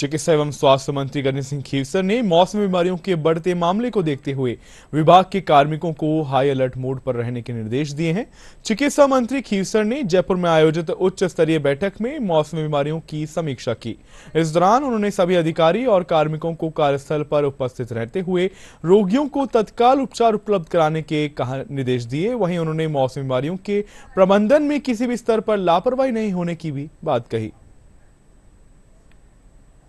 चिकित्सा एवं स्वास्थ्य मंत्री गणेश सिंह खीवसर ने मौसम बीमारियों के बढ़ते मामले को देखते हुए विभाग के कार्मिकों को हाई अलर्ट मोड पर रहने के निर्देश दिए हैं चिकित्सा मंत्री खीवसर ने जयपुर में आयोजित उच्च स्तरीय बैठक में मौसम बीमारियों की समीक्षा की इस दौरान उन्होंने सभी अधिकारी और कार्मिकों को कार्यस्थल पर उपस्थित रहते हुए रोगियों को तत्काल उपचार उपलब्ध कराने के कहा निर्देश दिए वहीं उन्होंने मौसम बीमारियों के प्रबंधन में किसी भी स्तर पर लापरवाही नहीं होने की भी बात कही